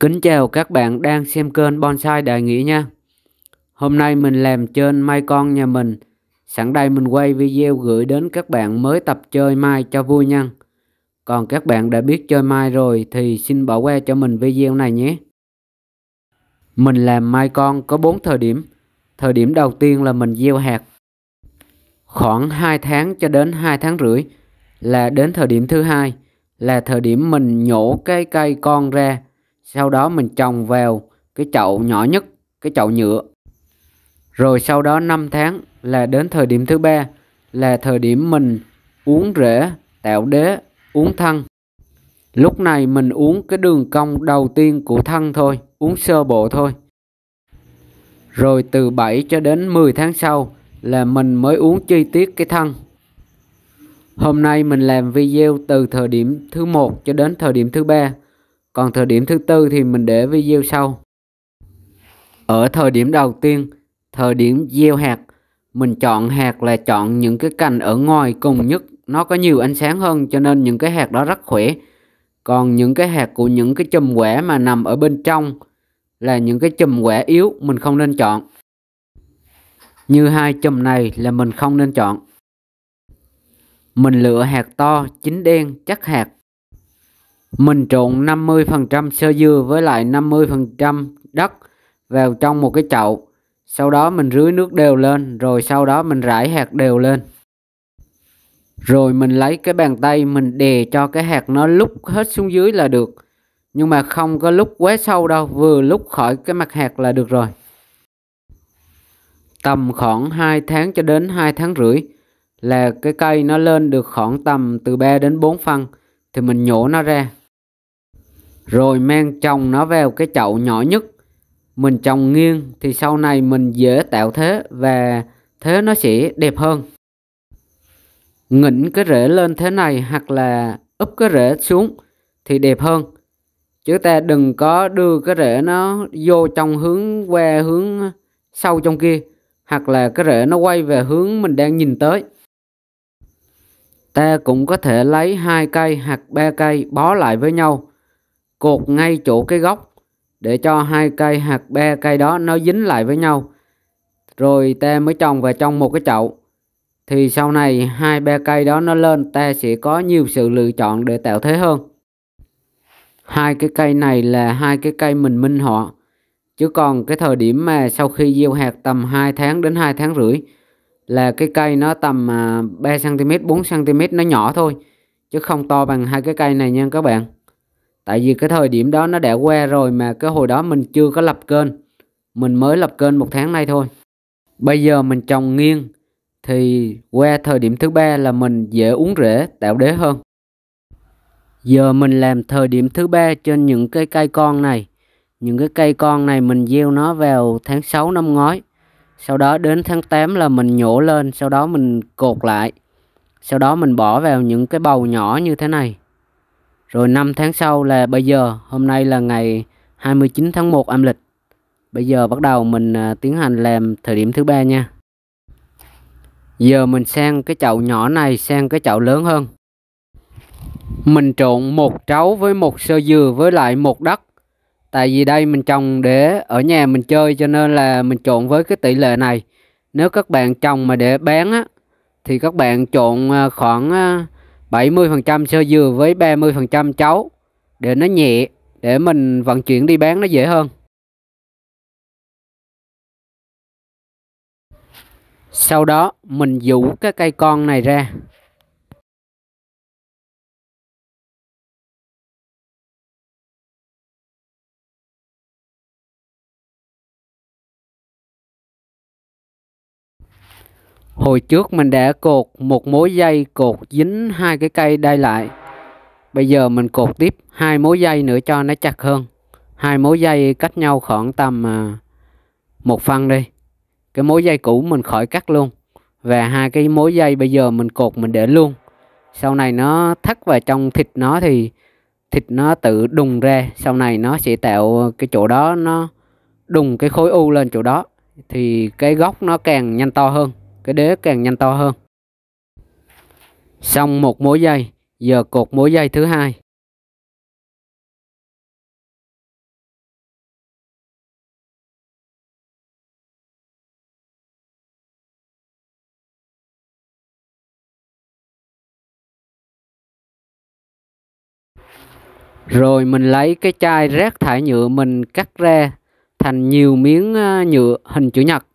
Kính chào các bạn đang xem kênh Bonsai Đại Nghĩa nha Hôm nay mình làm trên mai con nhà mình Sẵn đây mình quay video gửi đến các bạn mới tập chơi mai cho vui nha Còn các bạn đã biết chơi mai rồi thì xin bỏ qua cho mình video này nhé Mình làm mai con có 4 thời điểm Thời điểm đầu tiên là mình gieo hạt Khoảng 2 tháng cho đến 2 tháng rưỡi là đến thời điểm thứ hai là thời điểm mình nhổ cái cây con ra sau đó mình trồng vào cái chậu nhỏ nhất cái chậu nhựa rồi sau đó 5 tháng là đến thời điểm thứ ba là thời điểm mình uống rễ tạo đế uống thân lúc này mình uống cái đường cong đầu tiên của thân thôi uống sơ bộ thôi rồi từ 7 cho đến 10 tháng sau là mình mới uống chi tiết cái thân hôm nay mình làm video từ thời điểm thứ một cho đến thời điểm thứ ba còn thời điểm thứ tư thì mình để video sau ở thời điểm đầu tiên thời điểm gieo hạt mình chọn hạt là chọn những cái cành ở ngoài cùng nhất nó có nhiều ánh sáng hơn cho nên những cái hạt đó rất khỏe còn những cái hạt của những cái chùm quả mà nằm ở bên trong là những cái chùm quả yếu mình không nên chọn như hai chùm này là mình không nên chọn mình lựa hạt to chín đen chắc hạt mình trộn 50% sơ dưa với lại 50% đất vào trong một cái chậu sau đó mình rưới nước đều lên rồi sau đó mình rải hạt đều lên rồi mình lấy cái bàn tay mình đè cho cái hạt nó lúc hết xuống dưới là được nhưng mà không có lúc quá sâu đâu vừa lúc khỏi cái mặt hạt là được rồi tầm khoảng 2 tháng cho đến 2 tháng rưỡi là cái cây nó lên được khoảng tầm từ 3 đến 4 phân thì mình nhổ nó ra rồi mang trồng nó vào cái chậu nhỏ nhất mình trồng nghiêng thì sau này mình dễ tạo thế và thế nó sẽ đẹp hơn nghỉnh cái rễ lên thế này hoặc là úp cái rễ xuống thì đẹp hơn chứ ta đừng có đưa cái rễ nó vô trong hướng qua hướng sâu trong kia hoặc là cái rễ nó quay về hướng mình đang nhìn tới ta cũng có thể lấy hai cây hoặc ba cây bó lại với nhau cột ngay chỗ cái gốc để cho hai cây hạt be cây đó nó dính lại với nhau rồi ta mới trồng vào trong một cái chậu thì sau này hai be cây đó nó lên ta sẽ có nhiều sự lựa chọn để tạo thế hơn hai cái cây này là hai cái cây mình minh họa chứ còn cái thời điểm mà sau khi gieo hạt tầm 2 tháng đến 2 tháng rưỡi là cái cây nó tầm 3 cm 4 cm nó nhỏ thôi chứ không to bằng hai cái cây này nha các bạn Tại vì cái thời điểm đó nó đã qua rồi mà cái hồi đó mình chưa có lập kênh. Mình mới lập kênh một tháng nay thôi. Bây giờ mình trồng nghiêng thì qua thời điểm thứ ba là mình dễ uống rễ tạo đế hơn. Giờ mình làm thời điểm thứ ba trên những cái cây con này. Những cái cây con này mình gieo nó vào tháng 6 năm ngoái. Sau đó đến tháng 8 là mình nhổ lên, sau đó mình cột lại. Sau đó mình bỏ vào những cái bầu nhỏ như thế này. Rồi 5 tháng sau là bây giờ, hôm nay là ngày 29 tháng 1 âm lịch. Bây giờ bắt đầu mình à, tiến hành làm thời điểm thứ ba nha. Giờ mình sang cái chậu nhỏ này sang cái chậu lớn hơn. Mình trộn một trấu với một sơ dừa với lại một đất. Tại vì đây mình trồng để ở nhà mình chơi cho nên là mình trộn với cái tỷ lệ này. Nếu các bạn trồng mà để bán á thì các bạn trộn à, khoảng à, 70% sơ dừa với 30% cháo để nó nhẹ để mình vận chuyển đi bán nó dễ hơn. Sau đó mình rũ cái cây con này ra Hồi trước mình để cột một mối dây cột dính hai cái cây đây lại. Bây giờ mình cột tiếp hai mối dây nữa cho nó chặt hơn. Hai mối dây cách nhau khoảng tầm à, một phân đi. Cái mối dây cũ mình khỏi cắt luôn. Và hai cái mối dây bây giờ mình cột mình để luôn. Sau này nó thắt vào trong thịt nó thì thịt nó tự đùng ra. Sau này nó sẽ tạo cái chỗ đó nó đùng cái khối u lên chỗ đó. Thì cái gốc nó càng nhanh to hơn cái đế càng nhanh to hơn. Xong một mối dây, giờ cột mối dây thứ hai. Rồi mình lấy cái chai rác thải nhựa mình cắt ra thành nhiều miếng à, nhựa hình chữ nhật.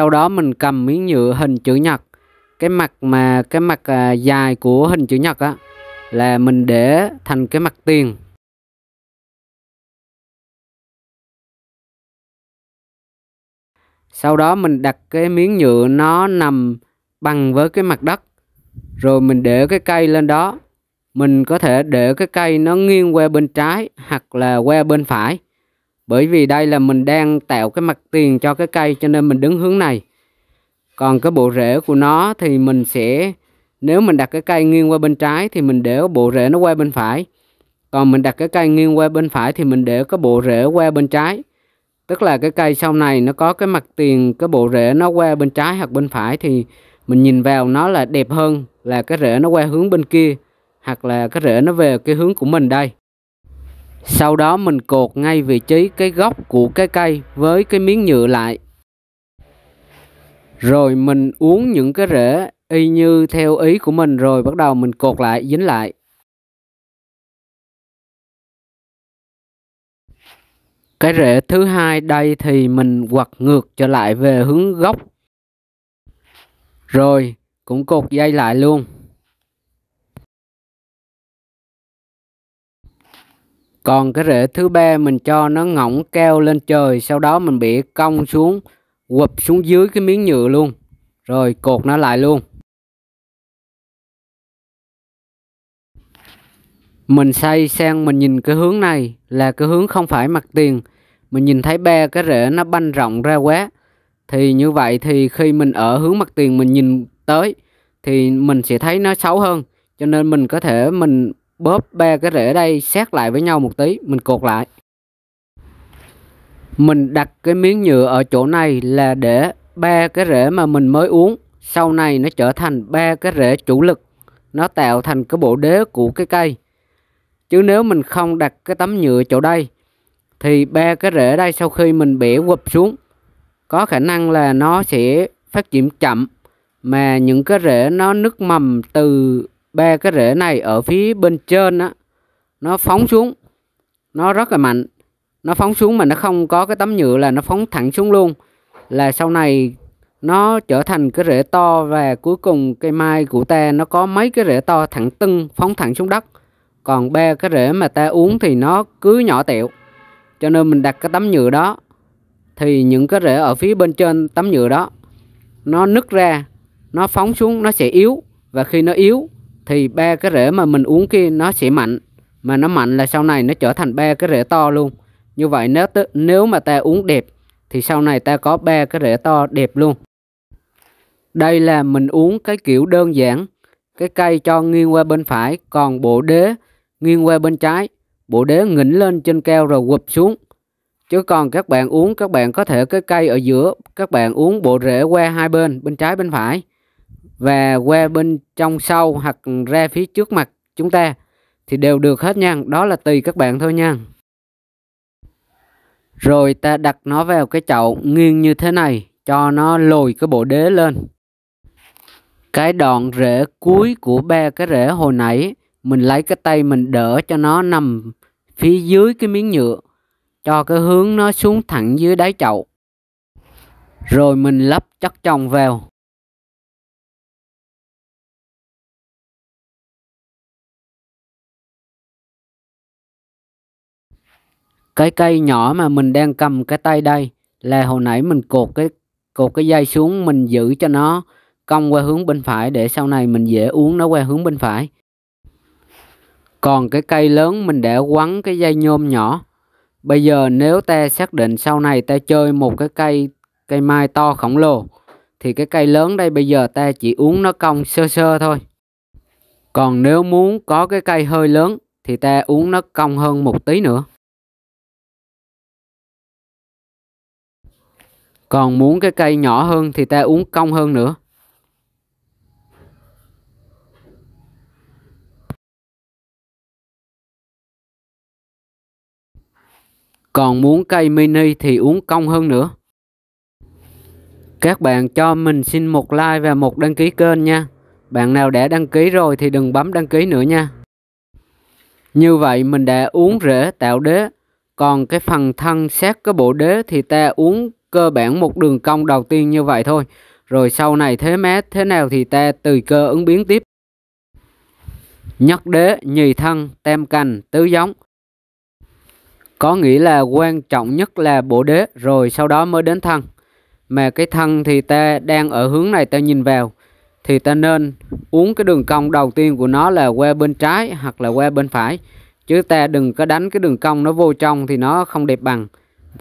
sau đó mình cầm miếng nhựa hình chữ nhật cái mặt mà cái mặt à, dài của hình chữ nhật á là mình để thành cái mặt tiền sau đó mình đặt cái miếng nhựa nó nằm bằng với cái mặt đất rồi mình để cái cây lên đó mình có thể để cái cây nó nghiêng qua bên trái hoặc là qua bên phải bởi vì đây là mình đang tạo cái mặt tiền cho cái cây cho nên mình đứng hướng này còn cái bộ rễ của nó thì mình sẽ nếu mình đặt cái cây nghiêng qua bên trái thì mình để bộ rễ nó qua bên phải còn mình đặt cái cây nghiêng qua bên phải thì mình để cái bộ rễ qua bên trái tức là cái cây sau này nó có cái mặt tiền cái bộ rễ nó qua bên trái hoặc bên phải thì mình nhìn vào nó là đẹp hơn là cái rễ nó qua hướng bên kia hoặc là cái rễ nó về cái hướng của mình đây sau đó mình cột ngay vị trí cái góc của cái cây với cái miếng nhựa lại. Rồi mình uống những cái rễ y như theo ý của mình rồi bắt đầu mình cột lại, dính lại. Cái rễ thứ hai đây thì mình quật ngược trở lại về hướng gốc. Rồi cũng cột dây lại luôn. còn cái rễ thứ ba mình cho nó ngỏng keo lên trời sau đó mình bẻ cong xuống quập xuống dưới cái miếng nhựa luôn rồi cột nó lại luôn mình xây sang mình nhìn cái hướng này là cái hướng không phải mặt tiền mình nhìn thấy ba cái rễ nó banh rộng ra quá thì như vậy thì khi mình ở hướng mặt tiền mình nhìn tới thì mình sẽ thấy nó xấu hơn cho nên mình có thể mình bóp ba cái rễ ở đây sát lại với nhau một tí mình cột lại mình đặt cái miếng nhựa ở chỗ này là để ba cái rễ mà mình mới uống sau này nó trở thành ba cái rễ chủ lực nó tạo thành cái bộ đế của cái cây chứ nếu mình không đặt cái tấm nhựa chỗ đây thì ba cái rễ đây sau khi mình bẻ quập xuống có khả năng là nó sẽ phát triển chậm mà những cái rễ nó nứt mầm từ ba cái rễ này ở phía bên trên á nó phóng xuống nó rất là mạnh nó phóng xuống mà nó không có cái tấm nhựa là nó phóng thẳng xuống luôn là sau này nó trở thành cái rễ to và cuối cùng cây mai của ta nó có mấy cái rễ to thẳng tưng phóng thẳng xuống đất còn ba cái rễ mà ta uống thì nó cứ nhỏ tẹo cho nên mình đặt cái tấm nhựa đó thì những cái rễ ở phía bên trên tấm nhựa đó nó nứt ra nó phóng xuống nó sẽ yếu và khi nó yếu thì ba cái rễ mà mình uống kia nó sẽ mạnh mà nó mạnh là sau này nó trở thành ba cái rễ to luôn như vậy nếu nếu mà ta uống đẹp thì sau này ta có ba cái rễ to đẹp luôn đây là mình uống cái kiểu đơn giản cái cây cho nghiêng qua bên phải còn bộ đế nghiêng qua bên trái bộ đế nghỉnh lên trên keo rồi quụp xuống chứ còn các bạn uống các bạn có thể cái cây ở giữa các bạn uống bộ rễ qua hai bên bên trái bên phải và qua bên trong sau hoặc ra phía trước mặt chúng ta thì đều được hết nha đó là tùy các bạn thôi nha rồi ta đặt nó vào cái chậu nghiêng như thế này cho nó lồi cái bộ đế lên cái đoạn rễ cuối của ba cái rễ hồi nãy mình lấy cái tay mình đỡ cho nó nằm phía dưới cái miếng nhựa cho cái hướng nó xuống thẳng dưới đáy chậu rồi mình lắp chất trồng vào cái cây nhỏ mà mình đang cầm cái tay đây là hồi nãy mình cột cái cột cái dây xuống mình giữ cho nó cong qua hướng bên phải để sau này mình dễ uống nó qua hướng bên phải còn cái cây lớn mình để quắn cái dây nhôm nhỏ bây giờ nếu ta xác định sau này ta chơi một cái cây cây mai to khổng lồ thì cái cây lớn đây bây giờ ta chỉ uống nó cong sơ sơ thôi còn nếu muốn có cái cây hơi lớn thì ta uống nó cong hơn một tí nữa còn muốn cái cây nhỏ hơn thì ta uống cong hơn nữa còn muốn cây mini thì uống cong hơn nữa các bạn cho mình xin một like và một đăng ký kênh nha bạn nào đã đăng ký rồi thì đừng bấm đăng ký nữa nha như vậy mình đã uống rễ tạo đế còn cái phần thân xét cái bộ đế thì ta uống cơ bản một đường cong đầu tiên như vậy thôi. Rồi sau này thế mét thế nào thì ta từ cơ ứng biến tiếp. Nhất đế, nhì thân, tem cành, tứ giống. Có nghĩa là quan trọng nhất là bộ đế rồi sau đó mới đến thân. Mà cái thân thì ta đang ở hướng này ta nhìn vào thì ta nên uống cái đường cong đầu tiên của nó là qua bên trái hoặc là qua bên phải chứ ta đừng có đánh cái đường cong nó vô trong thì nó không đẹp bằng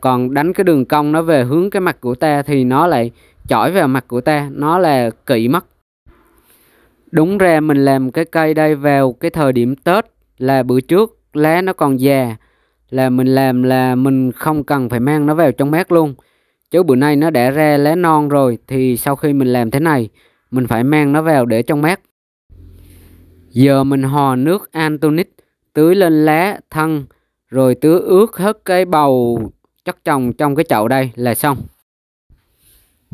còn đánh cái đường cong nó về hướng cái mặt của ta thì nó lại chỏi vào mặt của ta nó là kỵ mất đúng ra mình làm cái cây đây vào cái thời điểm tết là bữa trước lá nó còn già là mình làm là mình không cần phải mang nó vào trong mát luôn chứ bữa nay nó đã ra lá non rồi thì sau khi mình làm thế này mình phải mang nó vào để trong mát giờ mình hò nước antonic tưới lên lá thân rồi tưới ướt hết cái bầu chất trồng trong cái chậu đây là xong.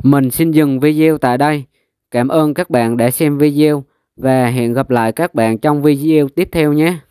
Mình xin dừng video tại đây. Cảm ơn các bạn đã xem video và hẹn gặp lại các bạn trong video tiếp theo nhé.